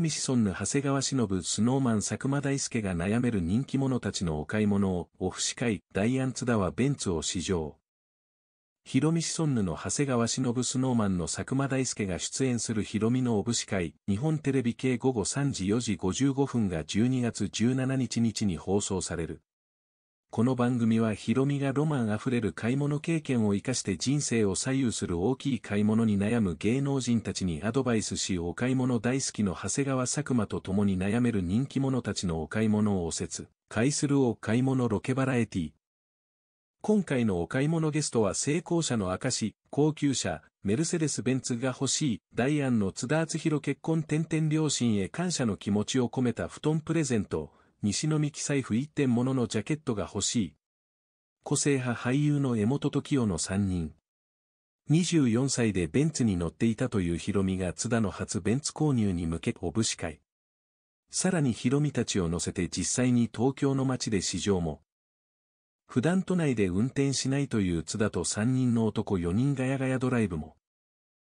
みしソンヌ長谷川忍スノーマン佐久間大介が悩める人気者たちのお買い物をオフ司会大アンツダはベンツを試乗。しソンヌの長谷川忍スノーマンの佐久間大介が出演するろみのオブ司会日本テレビ系午後3時4時55分が12月17日日に放送される。この番組はヒロミがロマンあふれる買い物経験を生かして人生を左右する大きい買い物に悩む芸能人たちにアドバイスしお買い物大好きの長谷川佐久間と共に悩める人気者たちのお買い物をお説、買いするお買い物ロケバラエティ。今回のお買い物ゲストは成功者の証、高級車、メルセデス・ベンツが欲しい、ダイアンの津田厚弘結婚点々両親へ感謝の気持ちを込めた布団プレゼント、西の幹財布一点もののジャケットが欲しい。個性派俳優の江本時代の3人。24歳でベンツに乗っていたというヒロミが津田の初ベンツ購入に向けおぶし会。さらにヒロミたちを乗せて実際に東京の街で市場も。普段都内で運転しないという津田と3人の男4人ガヤガヤドライブも。